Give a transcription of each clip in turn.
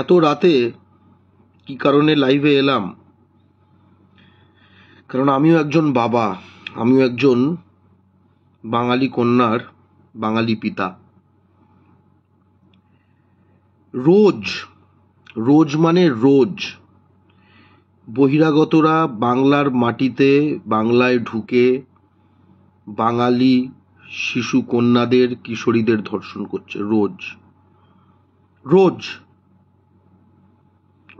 এত রাতে কি কারণে লাইভে এলাম কারণ আমিও একজন বাবা আমিও একজন বাঙালি কন্যার বাঙালি পিতা রোজ রোজ মানে রোজ বহিরাগতরা বাংলার মাটিতে বাংলায় ঢুকে বাঙালি শিশু কন্যাদের কিশোরীদের ধর্ষণ করছে রোজ রোজ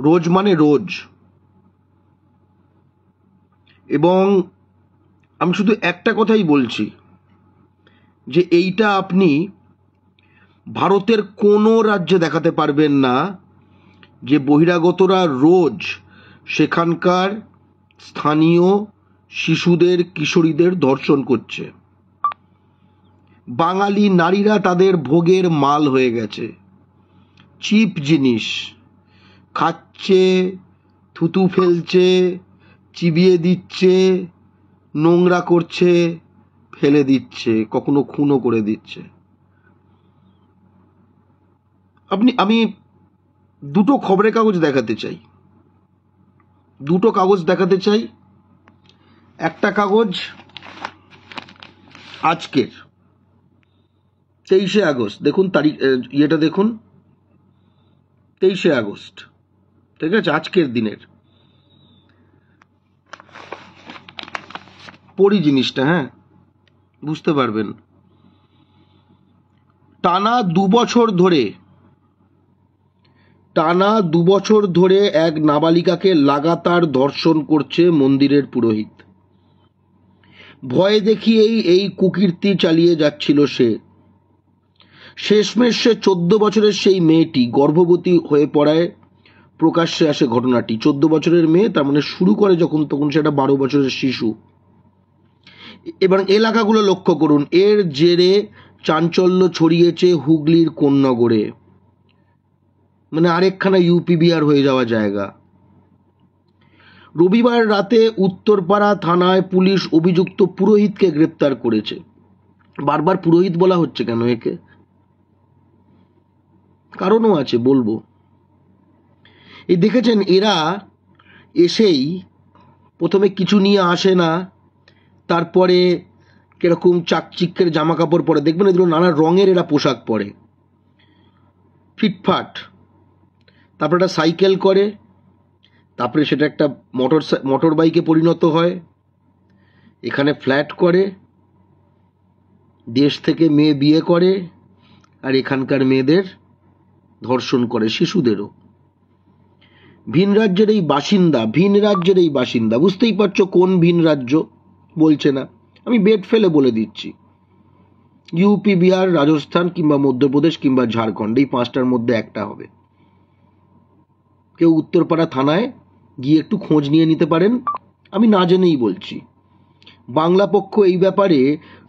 রোজ মানে রোজ এবং আমি শুধু একটা কথাই বলছি যে এইটা আপনি ভারতের কোনো রাজ্যে দেখাতে পারবেন না যে বহিরাগতরা রোজ সেখানকার স্থানীয় শিশুদের কিশোরীদের দর্শন করছে বাঙালি নারীরা তাদের ভোগের মাল হয়ে গেছে চিপ জিনিস খাচ্ছে থুতু ফেলছে চিবিয়ে দিচ্ছে নোংরা করছে ফেলে দিচ্ছে কখনো খুনও করে দিচ্ছে আপনি আমি দুটো খবরের কাগজ দেখাতে চাই দুটো কাগজ দেখাতে চাই একটা কাগজ আজকের তেইশে আগস্ট দেখুন তারিখ ইয়েটা দেখুন তেইশে আগস্ট ঠিক আছে আজকের দিনের পরি জিনিসটা হ্যাঁ বুঝতে পারবেন টানা দু বছর ধরে টানা দু বছর ধরে এক নাবালিকাকে লাগাতার ধর্ষণ করছে মন্দিরের পুরোহিত ভয় দেখিয়েই এই কুকীর্তি চালিয়ে যাচ্ছিল সে শেষমেশ সে চোদ্দ বছরের সেই মেয়েটি গর্ভবতী হয়ে পড়ায় প্রকাশ্যে আসে ঘটনাটি চোদ্দ বছরের মেয়ে তার মানে শুরু করে যখন তখন সেটা বারো বছরের শিশু এবং এলাকাগুলো লক্ষ্য করুন এর জেরে চাঞ্চল্য ছড়িয়েছে হুগলির কোন্নগরে মানে আরেকখানা ইউপিবিআর হয়ে যাওয়া জায়গা রবিবার রাতে উত্তরপাড়া থানায় পুলিশ অভিযুক্ত পুরোহিতকে গ্রেপ্তার করেছে বারবার পুরোহিত বলা হচ্ছে কেন একে কারণও আছে বলবো এই দেখেছেন এরা এসেই প্রথমে কিছু নিয়ে আসে না তারপরে কীরকম চাকচিক্যের জামা কাপড় পরে দেখবেন এগুলো নানা রঙের এরা পোশাক পরে ফিটফাট তারপরে একটা সাইকেল করে তারপরে সেটা একটা মোটর মোটর বাইকে পরিণত হয় এখানে ফ্ল্যাট করে দেশ থেকে মেয়ে বিয়ে করে আর এখানকার মেয়েদের ধর্ষণ করে শিশুদেরও ভিন রাজ্যের এই বাসিন্দা ভিন রাজ্যের এই বাসিন্দা বুঝতেই পারছো কোন ভিন রাজ্য বলছে না আমি বেড ফেলে বলে দিচ্ছি ইউপি বিহার রাজস্থান কিংবা মধ্যপ্রদেশ কিংবা ঝাড়খণ্ড এই পাঁচটার মধ্যে একটা হবে কেউ উত্তরপাড়া থানায় গিয়ে একটু খোঁজ নিয়ে নিতে পারেন আমি না জেনেই বলছি বাংলা পক্ষ এই ব্যাপারে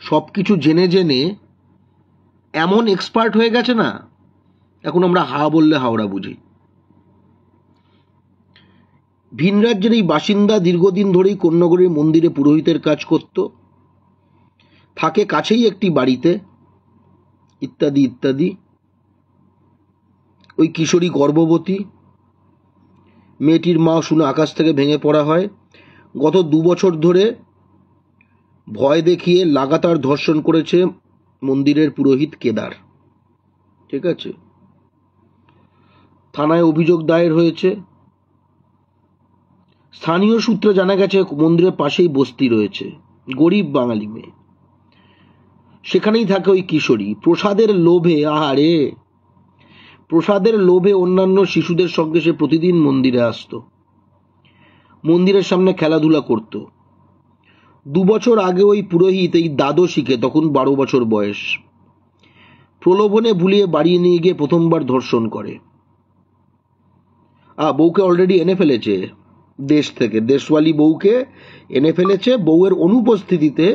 সব কিছু জেনে জেনে এমন এক্সপার্ট হয়ে গেছে না এখন আমরা হা বললে হাওড়া বুঝি ভিন রাজ্যের এই বাসিন্দা দীর্ঘদিন ধরেই কন্যাগরের মন্দিরে পুরোহিতের কাজ করত থাকে কাছেই একটি বাড়িতে ইত্যাদি ইত্যাদি ওই কিশোরী গর্ভবতী মেয়েটির মা শুনে আকাশ থেকে ভেঙে পড়া হয় গত দু বছর ধরে ভয় দেখিয়ে লাগাতার ধর্ষণ করেছে মন্দিরের পুরোহিত কেদার ঠিক আছে থানায় অভিযোগ দায়ের হয়েছে স্থানীয় সূত্রে জানা গেছে মন্দিরের পাশেই বস্তি রয়েছে গরিব বাঙালি মেয়ে সেখানেই থাকে ওই কিশোরী প্রসাদের লোভে আহারে প্রসাদের লোভে অন্যান্য শিশুদের সঙ্গে সে প্রতিদিন মন্দিরে আসত মন্দিরের সামনে খেলাধুলা করত দু বছর আগে ওই পুরোহিত এই শিখে তখন বারো বছর বয়স প্রলোভনে ভুলিয়ে বাড়িয়ে নিয়ে গিয়ে প্রথমবার ধর্ষণ করে আ বউকে অলরেডি এনে ফেলেছে দেশ থেকে দেশওয়ালি বউকে এনে ফেলেছে বউয়ের অনুপস্থিতিতে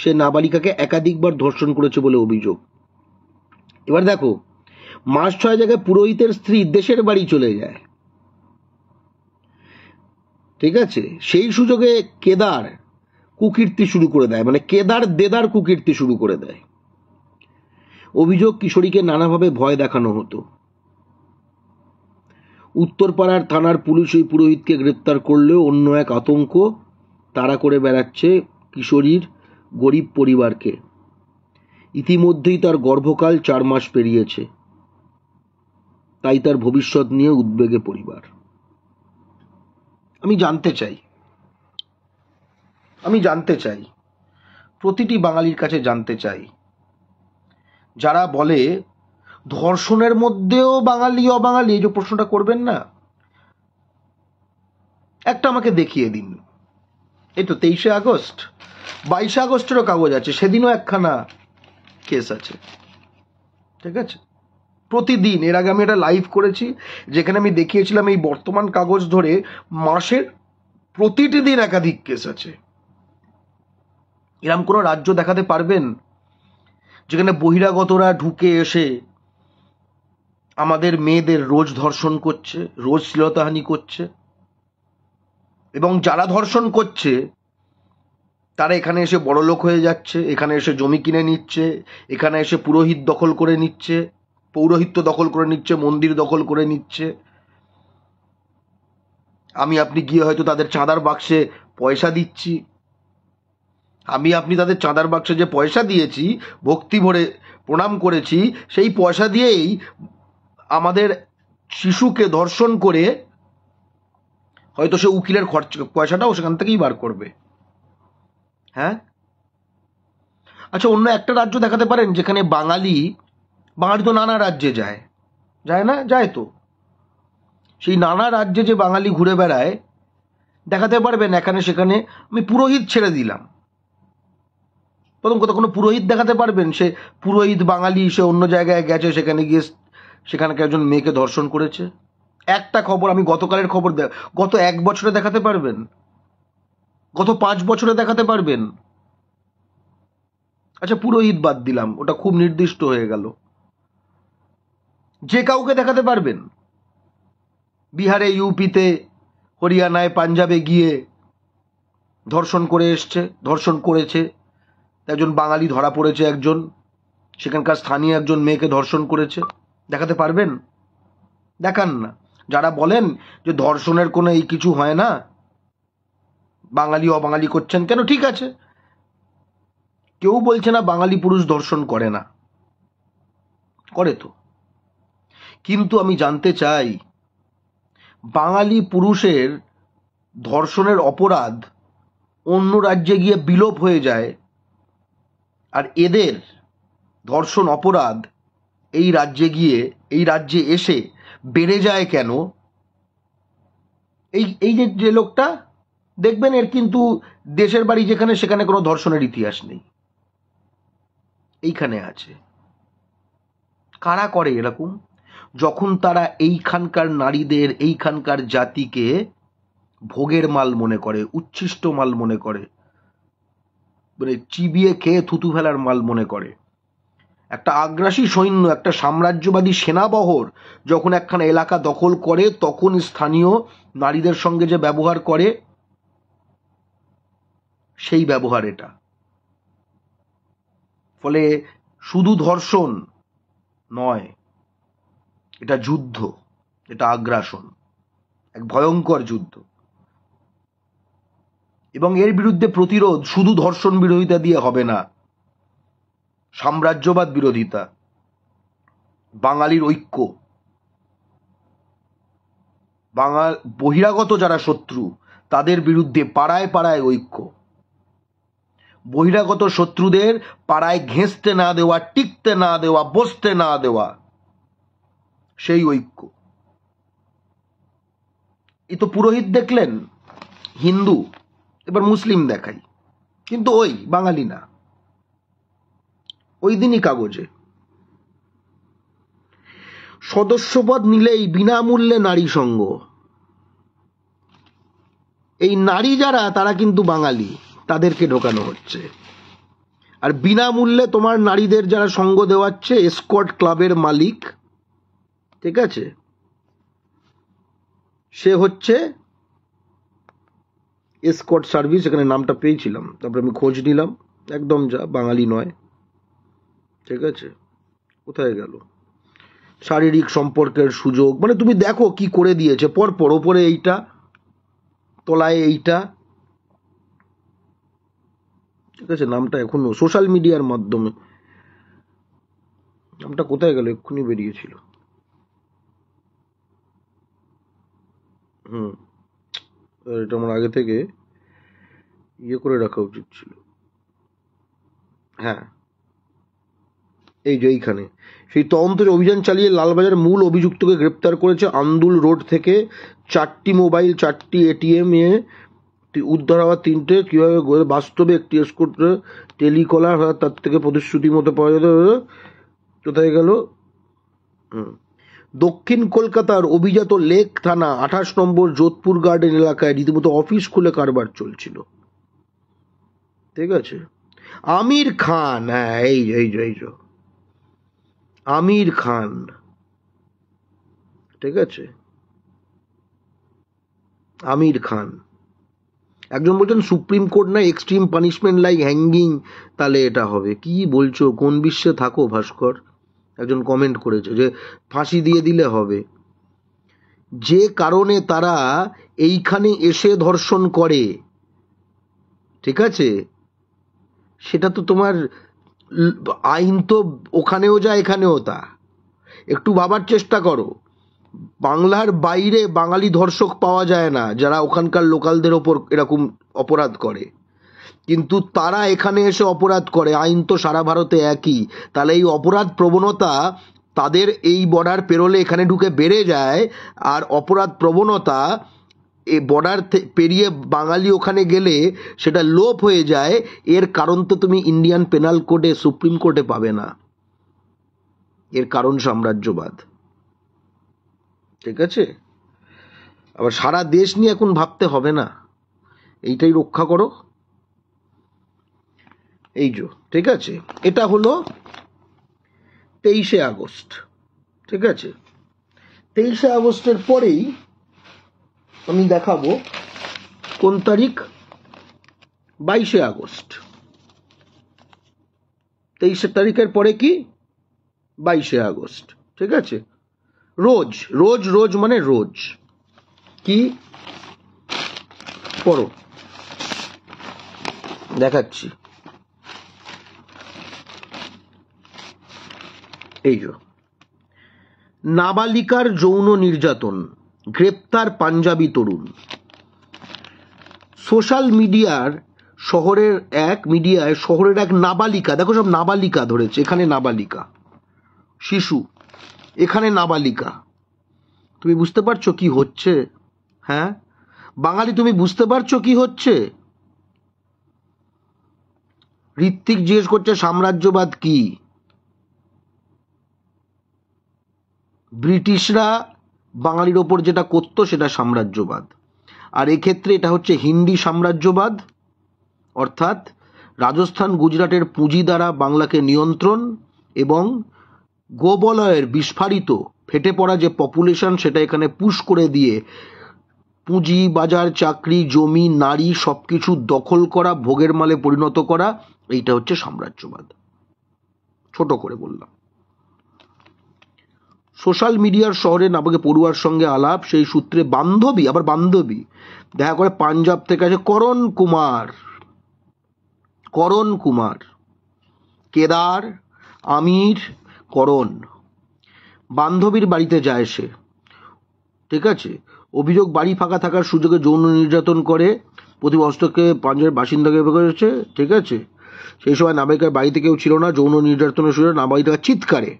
সে নাবালিকাকে একাধিকবার ধর্ষণ করেছে বলে অভিযোগ এবার দেখো মাস ছয় জায়গায় পুরোহিতের স্ত্রী দেশের বাড়ি চলে যায় ঠিক আছে সেই সুযোগে কেদার কুকীর্তি শুরু করে দেয় মানে কেদার দেদার কুকীর্তি শুরু করে দেয় অভিযোগ কিশোরীকে নানাভাবে ভয় দেখানো হতো উত্তরপাড়ার থানার পুলিশ ওই পুরোহিতকে গ্রেপ্তার করলেও অন্য এক আতঙ্ক তাড়া করে বেড়াচ্ছে কিশোরীর গরিব পরিবারকে ইতিমধ্যেই তার গর্ভকাল চার মাস পেরিয়েছে তাই তার ভবিষ্যৎ নিয়ে উদ্বেগে পরিবার আমি জানতে চাই আমি জানতে চাই প্রতিটি বাঙালির কাছে জানতে চাই যারা বলে ধর্ষণের মধ্যেও বাঙালি অবাঙালি এই যে প্রশ্নটা করবেন না একটা আমাকে দেখিয়ে দিন এই তো তেইশে আগস্ট বাইশে আগস্টেরও কাগজ আছে সেদিনও একখানা কেস আছে ঠিক আছে প্রতিদিন এর আগে আমি এটা লাইভ করেছি যেখানে আমি দেখিয়েছিলাম এই বর্তমান কাগজ ধরে মাসের প্রতিটি দিন একাধিক কেস আছে এরম কোনো রাজ্য দেখাতে পারবেন যেখানে বহিরাগতরা ঢুকে এসে আমাদের মেয়েদের রোজ ধর্ষণ করছে রোজ শ্লীলতাহানি করছে এবং যারা ধর্ষণ করছে তারা এখানে এসে বড় লোক হয়ে যাচ্ছে এখানে এসে জমি কিনে নিচ্ছে এখানে এসে পুরোহিত দখল করে নিচ্ছে পৌরোহিত্য দখল করে নিচ্ছে মন্দির দখল করে নিচ্ছে আমি আপনি গিয়ে হয়তো তাদের চাঁদার বাক্সে পয়সা দিচ্ছি আমি আপনি তাদের চাঁদার বাক্সে যে পয়সা দিয়েছি ভক্তি ভরে প্রণাম করেছি সেই পয়সা দিয়েই আমাদের শিশুকে ধর্ষণ করে হয়তো সে উকিলের খরচ পয়সাটাও সেখান থেকেই বার করবে হ্যাঁ আচ্ছা অন্য একটা রাজ্য দেখাতে পারেন যেখানে বাঙালি বাঙালি তো নানা রাজ্যে যায় যায় না যায় তো সেই নানা রাজ্যে যে বাঙালি ঘুরে বেড়ায় দেখাতে পারবেন এখানে সেখানে আমি পুরোহিত ছেড়ে দিলাম প্রথম কথা কোনো পুরোহিত দেখাতে পারবেন সে পুরোহিত বাঙালি সে অন্য জায়গায় গেছে সেখানে গিয়ে সেখানে একজন মেয়েকে ধর্ষণ করেছে একটা খবর আমি গতকালের খবর গত এক বছরে দেখাতে পারবেন গত পাঁচ বছরে দেখাতে পারবেন আচ্ছা পুরো ঈদ বাদ দিলাম ওটা খুব নির্দিষ্ট হয়ে গেল যে কাউকে দেখাতে পারবেন বিহারে ইউপিতে হরিয়ানায় পাঞ্জাবে গিয়ে ধর্ষণ করে এসছে ধর্ষণ করেছে একজন বাঙালি ধরা পড়েছে একজন সেখানকার স্থানীয় একজন মেয়েকে ধর্ষণ করেছে দেখাতে পারবেন দেখান না যারা বলেন যে ধর্ষণের কোনো এই কিছু হয় না বাঙালি অবাঙালি করছেন কেন ঠিক আছে কেউ বলছে না বাঙালি পুরুষ ধর্ষণ করে না করে তো কিন্তু আমি জানতে চাই বাঙালি পুরুষের ধর্ষণের অপরাধ অন্য রাজ্যে গিয়ে বিলোপ হয়ে যায় আর এদের ধর্ষণ অপরাধ এই রাজ্যে গিয়ে এই রাজ্যে এসে বেড়ে যায় কেন এই এই যে লোকটা দেখবেন এর কিন্তু দেশের বাড়ি যেখানে সেখানে কোনো ধর্ষণের ইতিহাস নেই এইখানে আছে কারা করে এরকম যখন তারা এইখানকার নারীদের এইখানকার জাতিকে ভোগের মাল মনে করে উচ্ছিষ্ট মাল মনে করে মানে চিবিয়ে খেয়ে থুতু ফেলার মাল মনে করে একটা আগ্রাসী সৈন্য একটা সাম্রাজ্যবাদী সেনাবহর যখন একখানা এলাকা দখল করে তখন স্থানীয় নারীদের সঙ্গে যে ব্যবহার করে সেই ব্যবহার এটা ফলে শুধু ধর্ষণ নয় এটা যুদ্ধ এটা আগ্রাসন এক ভয়ঙ্কর যুদ্ধ এবং এর বিরুদ্ধে প্রতিরোধ শুধু ধর্ষণ বিরোধিতা দিয়ে হবে না সাম্রাজ্যবাদ বিরোধিতা বাঙালির ঐক্য বাঙাল বহিরাগত যারা শত্রু তাদের বিরুদ্ধে পাড়ায় পাড়ায় ঐক্য বহিরাগত শত্রুদের পাড়ায় ঘেঁচতে না দেওয়া টিকতে না দেওয়া বসতে না দেওয়া সেই ঐক্য এ তো পুরোহিত দেখলেন হিন্দু এবার মুসলিম দেখাই কিন্তু ওই বাঙালি না ওই দিনই কাগজে সদস্যপদ নিলেই বিনামূল্যে নারী সঙ্গ এই নারী যারা তারা কিন্তু বাঙালি তাদেরকে ঢোকানো হচ্ছে আর বিনামূল্যে তোমার নারীদের যারা সঙ্গ দেওয়াচ্ছে স্কট ক্লাবের মালিক ঠিক আছে সে হচ্ছে এসকট সার্ভিস এখানে নামটা পেয়েছিলাম তারপরে আমি খোঁজ নিলাম একদম যা বাঙালি নয় ঠিক আছে কোথায় গেল শারীরিক সম্পর্কের সুযোগ মানে তুমি দেখো কি করে দিয়েছে পরপর ওপরে এইটা তলায় এইটা ঠিক আছে নামটা এখনো সোশ্যাল মিডিয়ার মাধ্যমে নামটা কোথায় গেল এক্ষুনি বেরিয়েছিল হুম এটা আমার আগে থেকে ইয়ে করে রাখা উচিত ছিল হ্যাঁ এই যে এইখানে সেই তদন্তের অভিযান চালিয়ে লালবাজার মূল অভিযুক্তকে গ্রেপ্তার করেছে আন্দুল রোড থেকে চারটি মোবাইল চারটি এটিএম এ উদ্ধার হওয়া তিনটে কীভাবে বাস্তবে একটি টেলিকলার টেলিকলা হ্যাঁ, তার থেকে প্রতিশ্রুতি মতো পাওয়া যেত হ্যাঁ, কোথায় গেল হুম দক্ষিণ কলকাতার অভিজাত লেক থানা আঠাশ নম্বর যোধপুর গার্ডেন এলাকায় রীতিমতো অফিস খুলে কারবার চলছিল ঠিক আছে আমির খান হ্যাঁ এই যে এই এই আমির খান ঠিক আছে আমির খান একজন বলছেন সুপ্রিম কোর্ট না এক্সট্রিম পানিশমেন্ট লাইক হ্যাঙ্গিং তাহলে এটা হবে কি বলছো কোন বিশ্বে থাকো ভাস্কর একজন কমেন্ট করেছে যে ফাঁসি দিয়ে দিলে হবে যে কারণে তারা এইখানে এসে ধর্ষণ করে ঠিক আছে সেটা তো তোমার আইন তো ওখানেও যা এখানেও তা একটু ভাবার চেষ্টা করো বাংলার বাইরে বাঙালি ধর্ষক পাওয়া যায় না যারা ওখানকার লোকালদের ওপর এরকম অপরাধ করে কিন্তু তারা এখানে এসে অপরাধ করে আইন তো সারা ভারতে একই তাহলে এই অপরাধ প্রবণতা তাদের এই বর্ডার পেরোলে এখানে ঢুকে বেড়ে যায় আর অপরাধ প্রবণতা এ বর্ডার পেরিয়ে বাঙালি ওখানে গেলে সেটা লোপ হয়ে যায় এর কারণ তো তুমি ইন্ডিয়ান পেনাল কোর্টে সুপ্রিম কোর্টে পাবে না এর কারণ সাম্রাজ্যবাদ ঠিক আছে আবার সারা দেশ নিয়ে এখন ভাবতে হবে না এইটাই রক্ষা করো এই যো ঠিক আছে এটা হলো তেইশে আগস্ট ঠিক আছে তেইশে আগস্টের পরেই আমি দেখাবো কোন তারিখ বাইশে আগস্ট তেইশে তারিখের পরে কি বাইশে আগস্ট ঠিক আছে রোজ রোজ রোজ মানে রোজ কি পড়ো দেখাচ্ছি এই নাবালিকার যৌন নির্যাতন গ্রেপ্তার পাঞ্জাবি তরুণ সোশ্যাল মিডিয়ার শহরের এক মিডিয়ায় শহরের এক নাবালিকা দেখো সব নাবালিকা ধরেছে এখানে নাবালিকা শিশু এখানে নাবালিকা তুমি বুঝতে পারছো কি হচ্ছে হ্যাঁ বাঙালি তুমি বুঝতে পারছো কি হচ্ছে ঋত্বিক জিজ্ঞেস করছে সাম্রাজ্যবাদ কি ব্রিটিশরা বাঙালির ওপর যেটা করত সেটা সাম্রাজ্যবাদ আর এক্ষেত্রে এটা হচ্ছে হিন্দি সাম্রাজ্যবাদ অর্থাৎ রাজস্থান গুজরাটের পুঁজি দ্বারা বাংলাকে নিয়ন্ত্রণ এবং গোবলয়ের বিস্ফারিত ফেটে পড়া যে পপুলেশন সেটা এখানে পুশ করে দিয়ে পুঁজি বাজার চাকরি জমি নারী সব কিছু দখল করা ভোগের মালে পরিণত করা এইটা হচ্ছে সাম্রাজ্যবাদ ছোট করে বললাম সোশ্যাল মিডিয়ার শহরে নাবাকে পড়ুয়ার সঙ্গে আলাপ সেই সূত্রে বান্ধবী আবার বান্ধবী দেখা করে পাঞ্জাব থেকে আছে করণ কুমার করণ কুমার কেদার আমির করণ বান্ধবীর বাড়িতে যায় সে ঠিক আছে অভিযোগ বাড়ি ফাঁকা থাকার সুযোগে যৌন নির্যাতন করে বস্তকে পাঞ্জাবের বাসিন্দাকে করেছে ঠিক আছে সেই সময় নাবিকার বাড়িতে কেউ ছিল না যৌন নির্যাতনের সুযোগে নাবালিকা চিৎকারে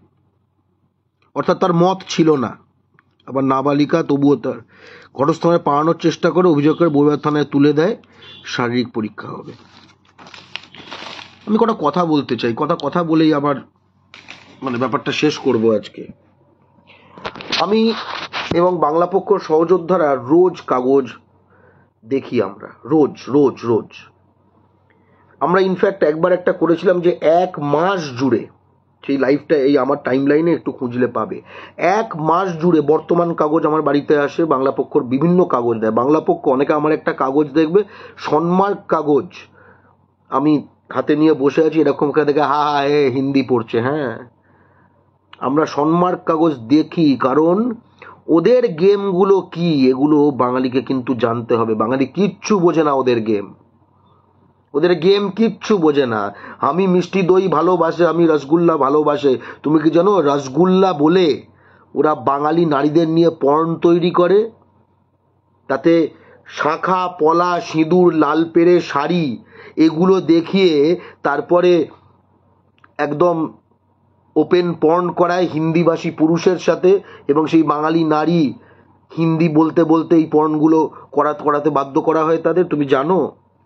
অর্থাৎ তার মত ছিল না আবার নাবালিকা তবুও তার ঘটস্থলে পাড়ানোর চেষ্টা করে অভিযোগের বইবার থানায় তুলে দেয় শারীরিক পরীক্ষা হবে আমি কটা কথা বলতে চাই কথা কথা বলেই আবার মানে ব্যাপারটা শেষ করব আজকে আমি এবং বাংলা পক্ষ সহযোদ্ধারা রোজ কাগজ দেখি আমরা রোজ রোজ রোজ আমরা ইনফ্যাক্ট একবার একটা করেছিলাম যে এক মাস জুড়ে সেই লাইভটা এই আমার টাইম লাইনে একটু খুঁজলে পাবে এক মাস জুড়ে বর্তমান কাগজ আমার বাড়িতে আসে বাংলা পক্ষর বিভিন্ন কাগজ দেয় বাংলা পক্ষ অনেকে আমার একটা কাগজ দেখবে সন্মার্ক কাগজ আমি হাতে নিয়ে বসে আছি এরকম করে দেখে হা হা হে হিন্দি পড়ছে হ্যাঁ আমরা সন্মার্ক কাগজ দেখি কারণ ওদের গেমগুলো কি এগুলো বাঙালিকে কিন্তু জানতে হবে বাঙালি কিচ্ছু বোঝে না ওদের গেম ওদের গেম কিচ্ছু বোঝে না আমি মিষ্টি দই ভালোবাসে আমি রসগুল্লা ভালোবাসে তুমি কি জানো রসগুল্লা বলে ওরা বাঙালি নারীদের নিয়ে পর্ন তৈরি করে তাতে শাঁখা পলা সিঁদুর লাল পেরে শাড়ি এগুলো দেখিয়ে তারপরে একদম ওপেন পর্ন করায় হিন্দিভাষী পুরুষের সাথে এবং সেই বাঙালি নারী হিন্দি বলতে বলতে এই পর্নগুলো করাতে করাতে বাধ্য করা হয় তাদের তুমি জানো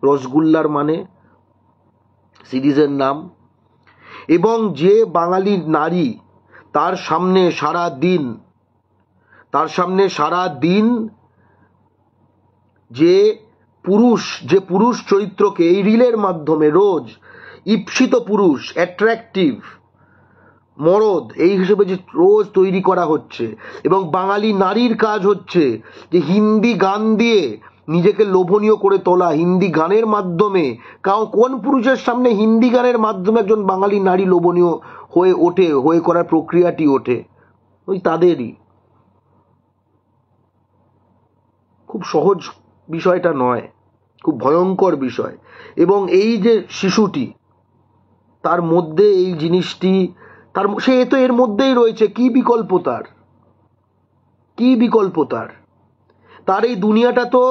রসগুল্লার মানে সিরিজের নাম এবং যে বাঙালি নারী তার সামনে সারা দিন তার সামনে সারা দিন যে পুরুষ যে পুরুষ চরিত্রকে এই রিলের মাধ্যমে রোজ ইপ্সিত পুরুষ অ্যাট্রাক্টিভ মরদ এই হিসেবে যে রোজ তৈরি করা হচ্ছে এবং বাঙালি নারীর কাজ হচ্ছে যে হিন্দি গান দিয়ে নিজেকে লোভনীয় করে তোলা হিন্দি গানের মাধ্যমে কাউ কোন পুরুষের সামনে হিন্দি গানের মাধ্যমে একজন বাঙালি নারী লোভনীয় হয়ে ওঠে হয়ে করার প্রক্রিয়াটি ওঠে ওই তাদেরই খুব সহজ বিষয়টা নয় খুব ভয়ঙ্কর বিষয় এবং এই যে শিশুটি তার মধ্যে এই জিনিসটি তার সে তো এর মধ্যেই রয়েছে কি বিকল্প তার কি বিকল্প তার তার এই দুনিয়াটা তো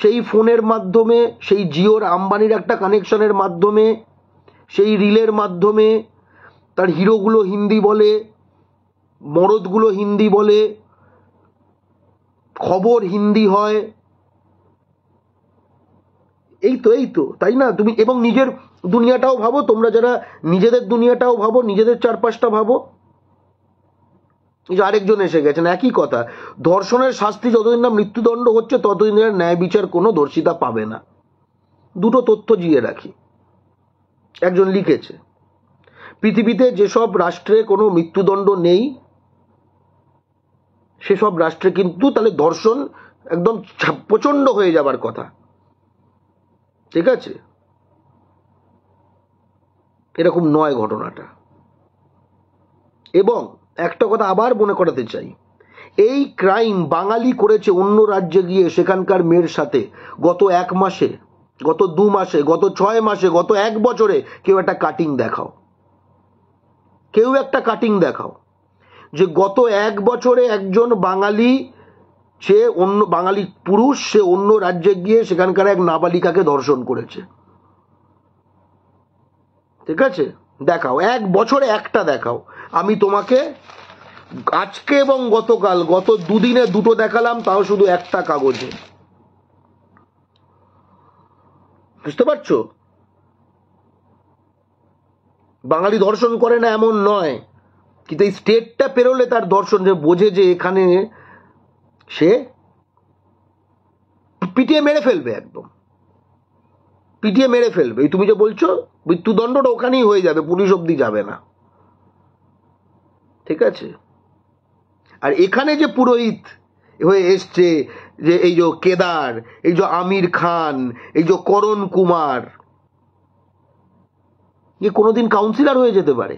সেই ফোনের মাধ্যমে সেই জিওর আম্বানির একটা কানেকশনের মাধ্যমে সেই রিলের মাধ্যমে তার হিরোগুলো হিন্দি বলে মরদগুলো হিন্দি বলে খবর হিন্দি হয় এই তো এই তো তাই না তুমি এবং নিজের দুনিয়াটাও ভাবো তোমরা যারা নিজেদের দুনিয়াটাও ভাবো নিজেদের চারপাশটা ভাবো যে আরেকজন এসে গেছেন একই কথা ধর্ষণের শাস্তি যতদিন না মৃত্যুদণ্ড হচ্ছে ততদিন ন্যায় বিচার কোনো দর্শিতা পাবে না দুটো তথ্য জিয়ে রাখি একজন লিখেছে পৃথিবীতে যেসব রাষ্ট্রে কোনো মৃত্যুদণ্ড নেই সেসব রাষ্ট্রে কিন্তু তাহলে ধর্ষণ একদম প্রচণ্ড হয়ে যাবার কথা ঠিক আছে এরকম নয় ঘটনাটা এবং একটা কথা আবার মনে করাতে চাই এই ক্রাইম বাঙালি করেছে অন্য রাজ্যে গিয়ে সেখানকার মেয়ের সাথে গত এক মাসে গত দু মাসে গত ছয় মাসে গত এক বছরে কেউ একটা কাটিং দেখাও কেউ একটা কাটিং দেখাও যে গত এক বছরে একজন বাঙালি সে অন্য বাঙালি পুরুষ সে অন্য রাজ্যে গিয়ে সেখানকার এক নাবালিকাকে ধর্ষণ করেছে ঠিক আছে দেখাও এক বছরে একটা দেখাও আমি তোমাকে আজকে এবং গতকাল গত দুদিনে দুটো দেখালাম তাও শুধু একটা কাগজে বুঝতে পারছো বাঙালি দর্শন করে না এমন নয় কিন্তু এই স্টেটটা পেরোলে তার দর্শন যে বোঝে যে এখানে সে পিটিয়ে মেরে ফেলবে একদম পিটিয়ে মেরে ফেলবে তুমি যে বলছো মৃত্যুদণ্ডটা ওখানেই হয়ে যাবে পুলিশ অবধি যাবে না ঠিক আছে আর এখানে যে পুরোহিত হয়ে এসছে যে এই যে কেদার এই যে আমির খান এই যে করণ কুমার এ কোনোদিন কাউন্সিলর হয়ে যেতে পারে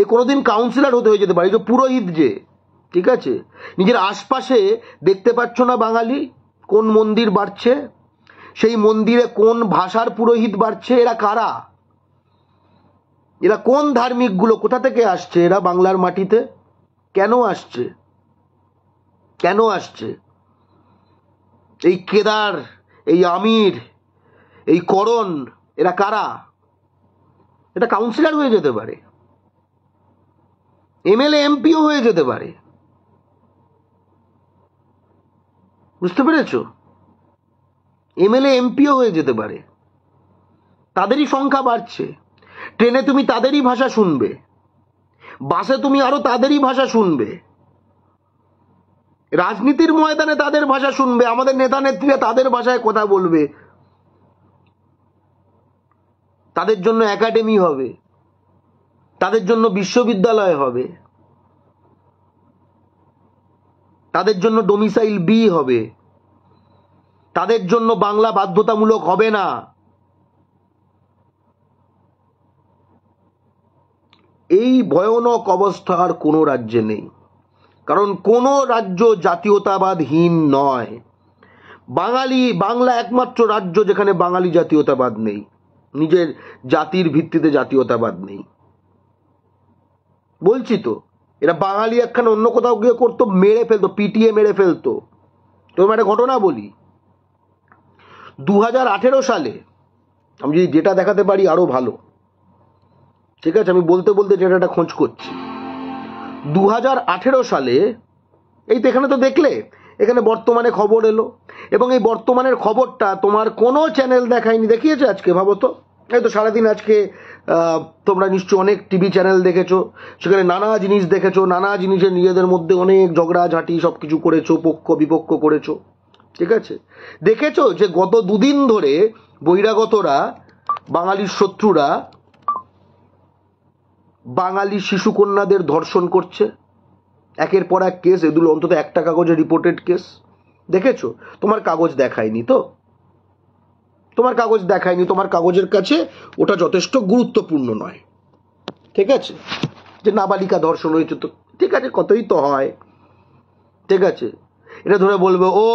এ কোনোদিন কাউন্সিলর হতে হয়ে যেতে পারে এই যে পুরোহিত যে ঠিক আছে নিজের আশপাশে দেখতে পাচ্ছ না বাঙালি কোন মন্দির বাড়ছে সেই মন্দিরে কোন ভাষার পুরোহিত বাড়ছে এরা কারা এরা কোন ধার্মিকগুলো কোথা থেকে আসছে এরা বাংলার মাটিতে কেন আসছে কেন আসছে এই কেদার এই আমির এই করণ এরা কারা এটা কাউন্সিলর হয়ে যেতে পারে এমএলএ এমপিও হয়ে যেতে পারে বুঝতে পেরেছো এমএলএ এমপিও হয়ে যেতে পারে তাদেরই সংখ্যা বাড়ছে ট্রেনে তুমি তাদেরই ভাষা শুনবে বাসে তুমি আরও তাদেরই ভাষা শুনবে রাজনীতির ময়দানে তাদের ভাষা শুনবে আমাদের নেতা নেত্রীরা তাদের ভাষায় কথা বলবে তাদের জন্য একাডেমি হবে তাদের জন্য বিশ্ববিদ্যালয় হবে তাদের জন্য ডোমিসাইল বি হবে তাদের জন্য বাংলা বাধ্যতামূলক হবে না এই ভয়ানক অবস্থা আর কোনো রাজ্যে নেই কারণ কোনো রাজ্য জাতীয়তাবাদহীন নয় বাঙালি বাংলা একমাত্র রাজ্য যেখানে বাঙালি জাতীয়তাবাদ নেই নিজের জাতির ভিত্তিতে জাতীয়তাবাদ নেই বলছি তো এরা বাঙালি একখানে অন্য কোথাও গিয়ে করতো মেরে ফেলতো পিটিয়ে মেরে ফেলতো তোমার একটা ঘটনা বলি দু সালে আমি যদি ডেটা দেখাতে পারি আরও ভালো ঠিক আছে আমি বলতে বলতে ডেটাটা খোঁজ করছি দু হাজার সালে এই তো এখানে তো দেখলে এখানে বর্তমানে খবর এলো এবং এই বর্তমানের খবরটা তোমার কোনো চ্যানেল দেখায়নি দেখিয়েছে আজকে ভাবো তো এই তো সারাদিন আজকে তোমরা নিশ্চয়ই অনেক টিভি চ্যানেল দেখেছো সেখানে নানা জিনিস দেখেছো নানা জিনিসের নিজেদের মধ্যে অনেক ঝগড়া ঝাঁটি সব কিছু করেছো পক্ষ বিপক্ষ করেছো ঠিক আছে দেখেছ যে গত দুদিন ধরে বহিরাগতরা বাঙালির শত্রুরা বাঙালি শিশুকন্যাদের ধর্ষণ করছে একের পর এক কেস এগুলো অন্তত একটা কাগজে রিপোর্টেড কেস দেখেছো তোমার কাগজ দেখায়নি তো তোমার কাগজ দেখায়নি তোমার কাগজের কাছে ওটা যথেষ্ট গুরুত্বপূর্ণ নয় ঠিক আছে যে নাবালিকা ধর্ষণ হয়েছে তো ঠিক আছে কতই তো হয় ঠিক আছে এটা ধরে বলবে ও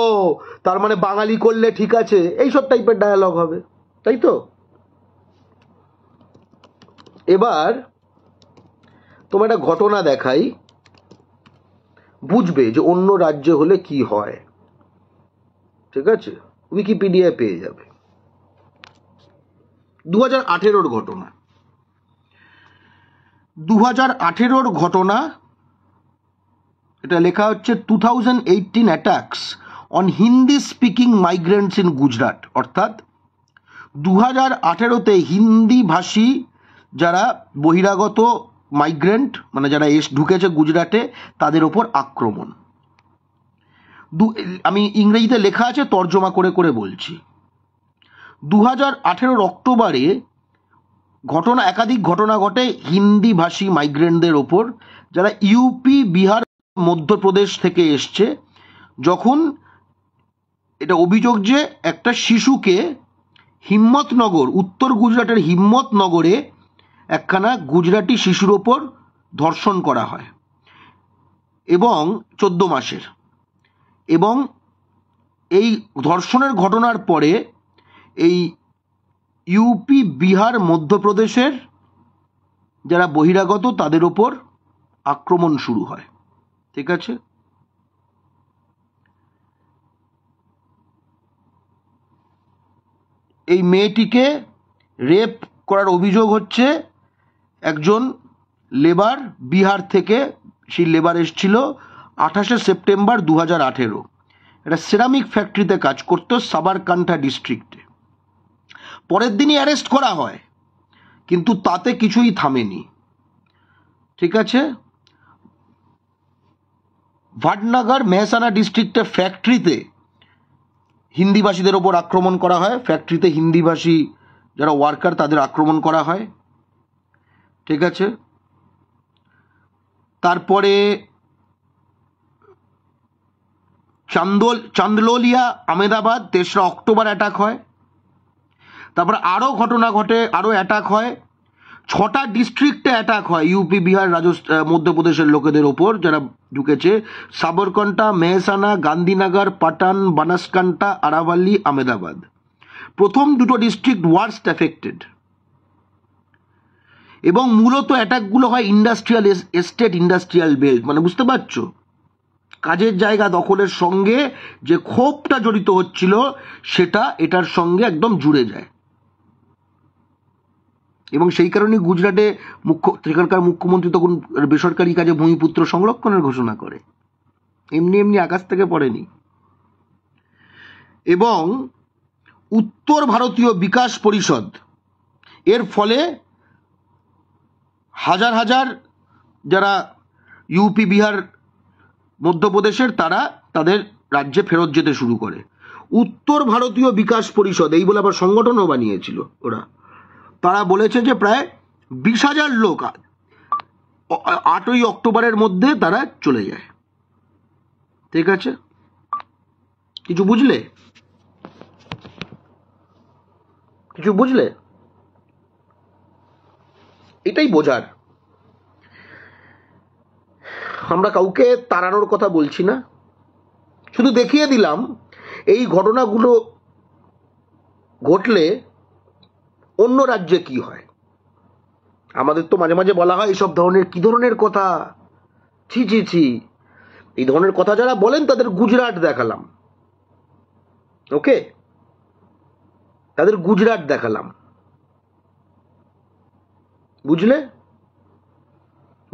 তার মানে বাঙালি করলে ঠিক আছে এইসব টাইপের ডায়ালগ হবে তাই তো এবার তোমার একটা ঘটনা দেখাই বুঝবে যে অন্য রাজ্যে হলে কি হয় ঠিক আছে উইকিপিডিয়ায় পেয়ে যাবে দু হাজার আঠেরোর ঘটনা দু হাজার আঠেরোর ঘটনা এটা লেখা হচ্ছে two thousand eighteen attacks on Hindi speaking migrants in Gujarat অর্থাৎ দু হাজার আঠেরোতে হিন্দিভাষী যারা বহিরাগত মাইগ্রেন্ট মানে যারা এস ঢুকেছে গুজরাটে তাদের ওপর আক্রমণ দু আমি ইংরেজিতে লেখা আছে তর্জমা করে করে বলছি দু হাজার আঠেরোর অক্টোবরে ঘটনা একাধিক ঘটনা ঘটে হিন্দিভাষী মাইগ্রেন্টদের ওপর যারা ইউপি বিহার মধ্যপ্রদেশ থেকে এসছে যখন এটা অভিযোগ যে একটা শিশুকে হিম্মতনগর উত্তর গুজরাটের হিম্মতনগরে একখানা গুজরাটি শিশুর ওপর ধর্ষণ করা হয় এবং চোদ্দ মাসের এবং এই ধর্ষণের ঘটনার পরে এই ইউপি বিহার মধ্যপ্রদেশের যারা বহিরাগত তাদের ওপর আক্রমণ শুরু হয় ঠিক আছে এই মেয়েটিকে রেপ করার অভিযোগ হচ্ছে একজন লেবার বিহার থেকে সেই লেবার এসছিল আঠাশে সেপ্টেম্বর দু হাজার আঠেরো এটা সেরামিক ফ্যাক্টরিতে কাজ করতো সাবারকান্ঠা ডিস্ট্রিক্টে পরের দিনই অ্যারেস্ট করা হয় কিন্তু তাতে কিছুই থামেনি ঠিক আছে ভাটনগর মেহসানা ডিস্ট্রিক্টের ফ্যাক্টরিতে হিন্দিভাষীদের ওপর আক্রমণ করা হয় ফ্যাক্টরিতে হিন্দিভাষী যারা ওয়ার্কার তাদের আক্রমণ করা হয় ঠিক আছে তারপরে চান্দোল চান্দলোলিয়া আমেদাবাদ তেসরা অক্টোবর অ্যাটাক হয় তারপর আরও ঘটনা ঘটে আরও অ্যাটাক হয় ছটা ডিস্ট্রিক্টে অ্যাটাক হয় ইউপি বিহার রাজস্থান মধ্যপ্রদেশের লোকেদের ওপর যারা ঢুকেছে সাবরকন্টা মেহসানা গান্ধীনগর পাটান বানাসকান্টা আরাভাল্লি আমেদাবাদ প্রথম দুটো ডিস্ট্রিক্ট ওয়ার্স্ট অ্যাফেক্টেড এবং মূলত অ্যাটাকগুলো হয় ইন্ডাস্ট্রিয়াল এস্টেট ইন্ডাস্ট্রিয়াল বেল্ট মানে বুঝতে পারছো কাজের জায়গা দখলের সঙ্গে যে ক্ষোভটা জড়িত হচ্ছিল সেটা এটার সঙ্গে একদম জুড়ে যায় এবং সেই কারণে গুজরাটে মুখ্য সেখানকার মুখ্যমন্ত্রী তখন বেসরকারি কাজে ভূমিপুত্র সংরক্ষণের ঘোষণা করে এমনি এমনি আকাশ থেকে পড়েনি এবং উত্তর ভারতীয় বিকাশ পরিষদ এর ফলে হাজার হাজার যারা ইউপি বিহার মধ্যপ্রদেশের তারা তাদের রাজ্যে ফেরত যেতে শুরু করে উত্তর ভারতীয় বিকাশ পরিষদ এই বলে আবার সংগঠনও বানিয়েছিল ওরা তারা বলেছে যে প্রায় বিশ হাজার লোক আটই অক্টোবরের মধ্যে তারা চলে যায় ঠিক আছে কিছু বুঝলে কিছু বুঝলে এটাই বোঝার আমরা কাউকে তাড়ানোর কথা বলছি না শুধু দেখিয়ে দিলাম এই ঘটনাগুলো ঘটলে অন্য রাজ্যে কি হয় আমাদের তো মাঝে মাঝে বলা হয় এসব ধরনের কি ধরনের কথা ছি ছি ছি এই ধরনের কথা যারা বলেন তাদের গুজরাট দেখালাম ওকে তাদের গুজরাট দেখালাম বুঝলে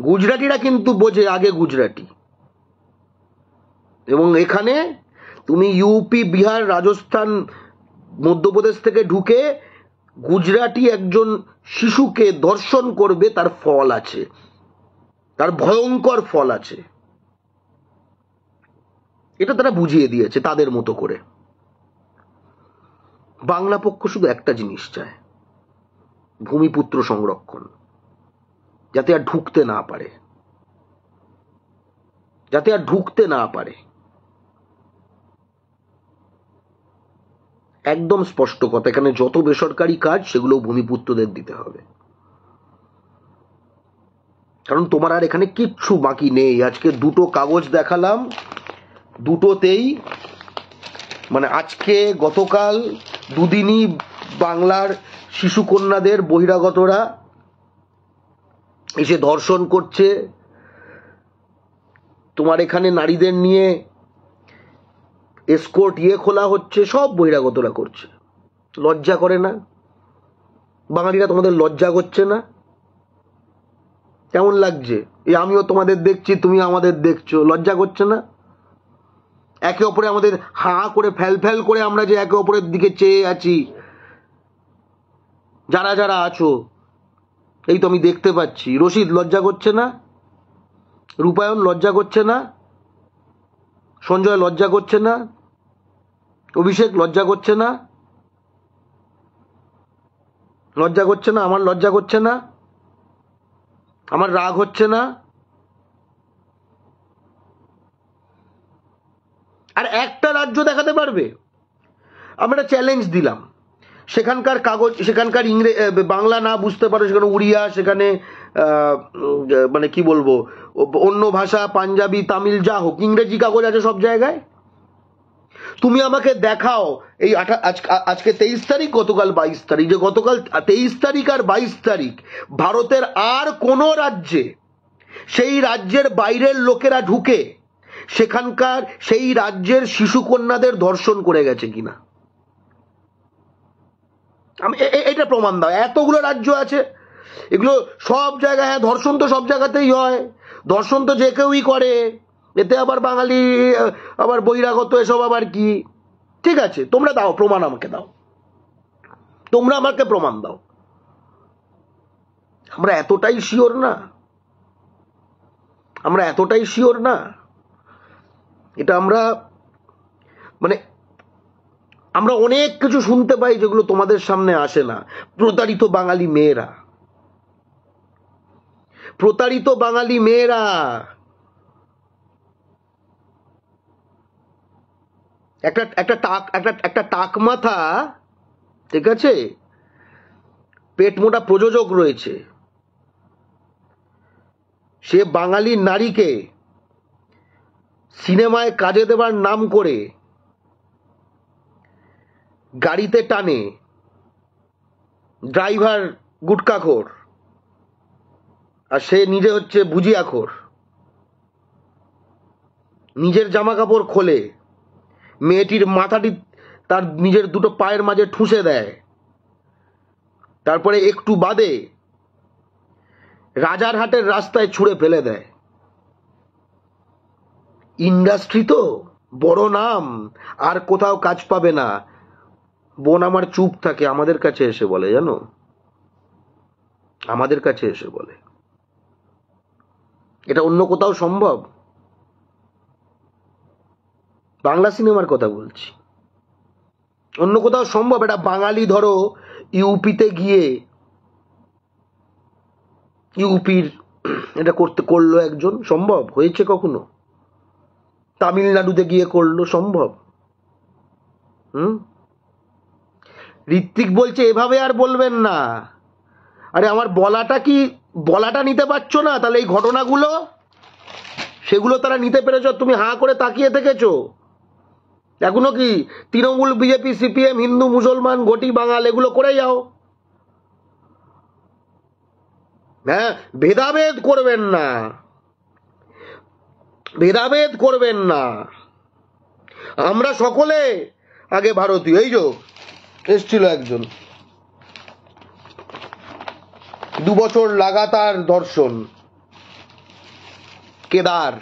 গুজরাটিরা কিন্তু বোঝে আগে গুজরাটি এবং এখানে তুমি ইউপি বিহার রাজস্থান মধ্যপ্রদেশ থেকে ঢুকে গুজরাটি একজন শিশুকে দর্শন করবে তার ফল আছে তার ভয়ঙ্কর ফল আছে এটা তারা বুঝিয়ে দিয়েছে তাদের মতো করে বাংলা পক্ষ শুধু একটা জিনিস চায় ভূমিপুত্র সংরক্ষণ যাতে আর ঢুকতে না পারে যাতে আর ঢুকতে না পারে একদম স্পষ্ট কথা এখানে যত বেসরকারি কাজ সেগুলো ভূমিপুত্রদের দিতে হবে কারণ তোমার আর এখানে কিচ্ছু বাকি নেই আজকে দুটো কাগজ দেখালাম দুটোতেই মানে আজকে গতকাল দুদিনই বাংলার শিশুকন্যাদের বহিরাগতরা এসে ধর্ষণ করছে তোমার এখানে নারীদের নিয়ে এসকোর্ট ইয়ে খোলা হচ্ছে সব বহিরাগতরা করছে লজ্জা করে না বাঙালিরা তোমাদের লজ্জা করছে না কেমন লাগছে এই আমিও তোমাদের দেখছি তুমি আমাদের দেখছো লজ্জা করছে না একে অপরে আমাদের হাঁ করে ফ্যাল ফ্যাল করে আমরা যে একে অপরের দিকে চেয়ে আছি যারা যারা আছো এই তো আমি দেখতে পাচ্ছি রশিদ লজ্জা করছে না রূপায়ণ লজ্জা করছে না সঞ্জয় লজ্জা করছে না অভিষেক লজ্জা করছে না লজ্জা করছে না আমার লজ্জা করছে না আমার রাগ হচ্ছে না আর একটা রাজ্য দেখাতে পারবে আমরা চ্যালেঞ্জ দিলাম সেখানকার কাগজ সেখানকার ইংরে বাংলা না বুঝতে পারো সেখানে উড়িয়া সেখানে মানে কি বলবো অন্য ভাষা পাঞ্জাবি তামিল যা হোক ইংরেজি কাগজ আছে সব জায়গায় তুমি আমাকে দেখাও এই আঠা আজকে তেইশ তারিখ গতকাল বাইশ তারিখ যে গতকাল তেইশ তারিখ আর বাইশ তারিখ ভারতের আর কোনো রাজ্যে সেই রাজ্যের বাইরের লোকেরা ঢুকে সেখানকার সেই রাজ্যের শিশু কন্যাদের ধর্ষণ করে গেছে কিনা আমি এটা প্রমাণ দাও এতগুলো রাজ্য আছে এগুলো সব জায়গায় হ্যাঁ ধর্ষণ তো সব জায়গাতেই হয় ধর্ষণ তো যে কেউই করে এতে আবার বাঙালি আবার বহিরাগত এসব আবার কি ঠিক আছে তোমরা দাও প্রমাণ আমাকে দাও তোমরা আমাকে প্রমাণ দাও আমরা এতটাই শিওর না আমরা এতটাই শিওর না এটা আমরা মানে আমরা অনেক কিছু শুনতে পাই যেগুলো তোমাদের সামনে আসে না প্রতারিত বাঙালি মেয়েরা প্রতারিত বাঙালি মেয়েরা একটা একটা টাক একটা একটা টাক মাথা ঠিক আছে পেট মোটা প্রযোজক রয়েছে সে বাঙালি নারীকে সিনেমায় কাজে দেবার নাম করে গাড়িতে টানে ড্রাইভার গুটকাখোর আর সে নিজে হচ্ছে আখর নিজের জামা কাপড় খোলে মেয়েটির মাথাটি তার নিজের দুটো পায়ের মাঝে ঠুসে দেয় তারপরে একটু বাদে রাজার হাটের রাস্তায় ছুঁড়ে ফেলে দেয় ইন্ডাস্ট্রি তো বড় নাম আর কোথাও কাজ পাবে না বোন আমার চুপ থাকে আমাদের কাছে এসে বলে জানো আমাদের কাছে এসে বলে এটা অন্য কোথাও সম্ভব বাংলা সিনেমার কথা বলছি অন্য কোথাও সম্ভব এটা বাঙালি ধরো ইউপিতে গিয়ে ইউপির এটা করতে করলো একজন সম্ভব হয়েছে কখনো তামিলনাড়ুতে গিয়ে করলো সম্ভব হুম ঋত্বিক বলছে এভাবে আর বলবেন না আরে আমার বলাটা কি বলাটা নিতে পারছো না তাহলে এই ঘটনাগুলো সেগুলো তারা নিতে পেরেছ তুমি হাঁ করে তাকিয়ে থেকেছো এখনো কি তৃণমূল বিজেপি সিপিএম হিন্দু মুসলমান ঘটি বাঙাল এগুলো করে যাও হ্যাঁ ভেদাভেদ করবেন না ভেদাভেদ করবেন না আমরা সকলে আগে ভারতীয় এই যো এসছিল একজন দুবছর লাগাতার দর্শন কেদার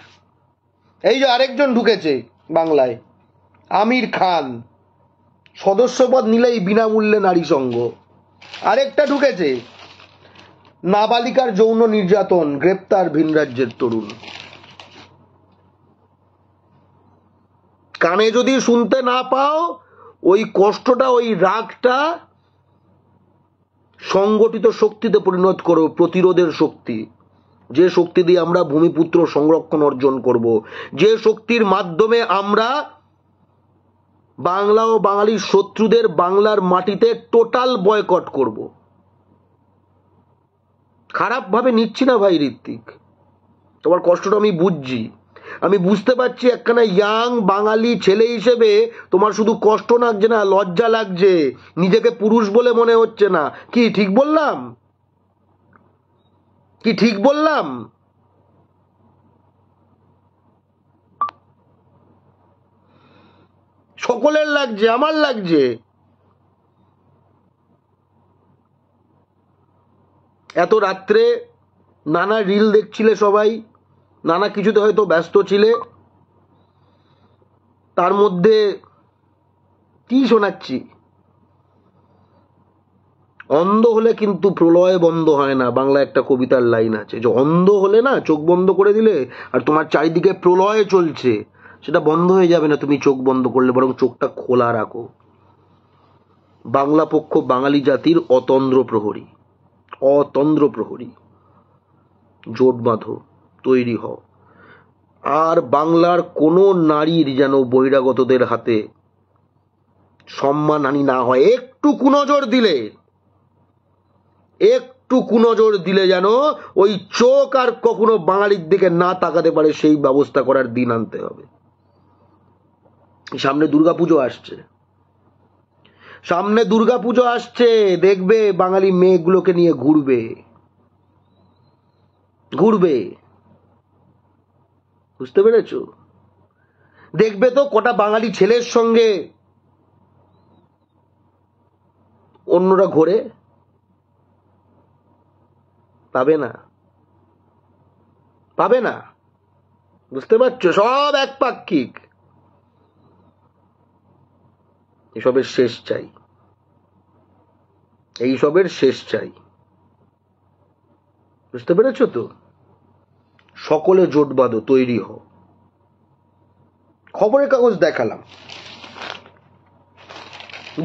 এই যে আরেকজন ঢুকেছে বাংলায় আমির খান সদস্যপদ নিলেই বিনামূল্যে নারী সংঘ আরেকটা ঢুকেছে নাবালিকার যৌন নির্যাতন গ্রেপ্তার ভিন রাজ্যের তরুণ কানে যদি শুনতে না পাও ওই কষ্টটা ওই রাগটা সংগঠিত শক্তিতে পরিণত করো প্রতিরোধের শক্তি যে শক্তি দিয়ে আমরা ভূমিপুত্র সংরক্ষণ অর্জন করব যে শক্তির মাধ্যমে আমরা বাংলা ও বাঙালির শত্রুদের বাংলার মাটিতে টোটাল বয়কট করব খারাপভাবে নিচ্ছি না ভাই ঋত্বিক তোমার কষ্টটা আমি বুঝছি আমি বুঝতে পারছি একখানা ইয়াং বাঙালি ছেলে হিসেবে তোমার শুধু কষ্ট লাগছে না লজ্জা লাগছে নিজেকে পুরুষ বলে মনে হচ্ছে না কি ঠিক বললাম কি ঠিক বললাম সকলের লাগছে আমার লাগছে এত রাত্রে নানা রিল দেখছিলে সবাই নানা কিছুতে হয়তো ব্যস্ত ছিলে তার মধ্যে কি শোনাচ্ছি অন্ধ হলে কিন্তু প্রলয় বন্ধ হয় না বাংলা একটা কবিতার লাইন আছে যে অন্ধ হলে না চোখ বন্ধ করে দিলে আর তোমার চারিদিকে প্রলয় চলছে সেটা বন্ধ হয়ে যাবে না তুমি চোখ বন্ধ করলে বরং চোখটা খোলা রাখো বাংলা পক্ষ বাঙালি জাতির অতন্দ্র প্রহরী অতন্দ্র প্রহরী জোট বাঁধো তৈরি হও আর বাংলার কোনো নারীর যেন বহিরাগতদের হাতে সম্মানহানি না হয় একটু কুনজর দিলে একটু কুনজর দিলে যেন ওই চোখ আর কখনো বাঙালির দিকে না তাকাতে পারে সেই ব্যবস্থা করার দিন আনতে হবে সামনে দুর্গাপুজো আসছে সামনে দুর্গাপুজো আসছে দেখবে বাঙালি মেয়েগুলোকে নিয়ে ঘুরবে ঘুরবে বুঝতে পেরেছ দেখবে তো কটা বাঙালি ছেলের সঙ্গে অন্যরা ঘোরে পাবে না পাবে না বুঝতে পারছো সব এক পাক্ষিক এসবের শেষ চাই এইসবের শেষ চাই বুঝতে পেরেছ তো সকলে জোট বাঁধো তৈরি হও খবরের কাগজ দেখালাম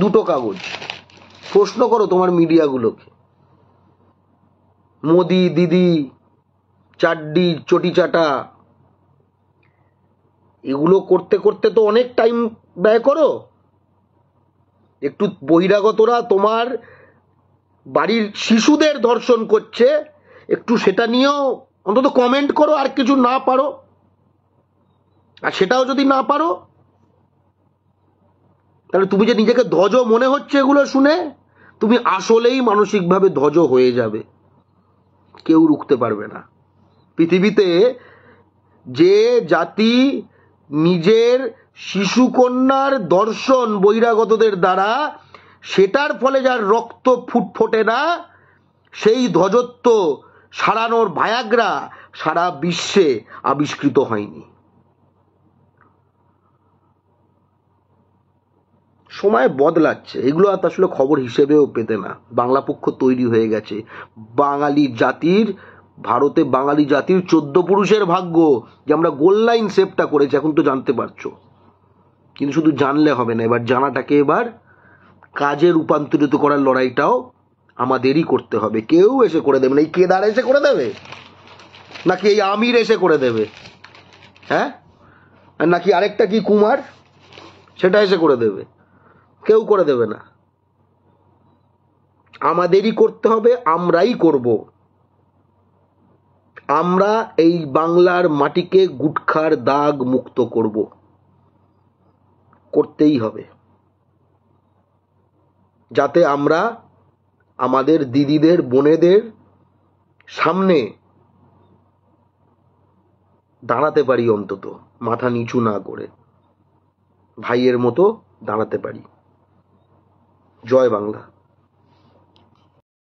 দুটো কাগজ প্রশ্ন করো তোমার মিডিয়াগুলোকে মোদি দিদি চাড্ডি চটিচাটা এগুলো করতে করতে তো অনেক টাইম ব্যয় করো একটু বহিরাগতরা তোমার বাড়ির শিশুদের ধর্ষণ করছে একটু সেটা নিয়েও অন্তত কমেন্ট করো আর কিছু না পারো আর সেটাও যদি না পারো তাহলে তুমি যে নিজেকে ধ্বজ মনে হচ্ছে এগুলো শুনে তুমি আসলেই মানসিকভাবে ধ্বজ হয়ে যাবে কেউ রুখতে পারবে না পৃথিবীতে যে জাতি নিজের শিশুকন্যার দর্শন বহিরাগতদের দ্বারা সেটার ফলে যার রক্ত ফুটফোটে না সেই ধ্বজত্ব সারানোর ভায়াগ্রা সারা বিশ্বে আবিষ্কৃত হয়নি সময় বদলাচ্ছে এগুলো আর আসলে খবর হিসেবেও পেতে না বাংলা পক্ষ তৈরি হয়ে গেছে বাঙালি জাতির ভারতে বাঙালি জাতির চোদ্দ পুরুষের ভাগ্য যে আমরা গোললাইন সেভটা করেছি এখন তো জানতে পারছো কিন্তু শুধু জানলে হবে না এবার জানাটাকে এবার কাজে রূপান্তরিত করার লড়াইটাও আমাদেরই করতে হবে কেউ এসে করে দেবে না এই কেদার এসে করে দেবে নাকি এই আমির এসে করে দেবে হ্যাঁ আর নাকি আরেকটা কি কুমার সেটা এসে করে দেবে কেউ করে দেবে না আমাদেরই করতে হবে আমরাই করব আমরা এই বাংলার মাটিকে গুটখার দাগ মুক্ত করব করতেই হবে যাতে আমরা আমাদের দিদিদের বোনেদের সামনে দাঁড়াতে পারি অন্তত মাথা নিচু না করে ভাইয়ের মতো দাঁড়াতে পারি জয় বাংলা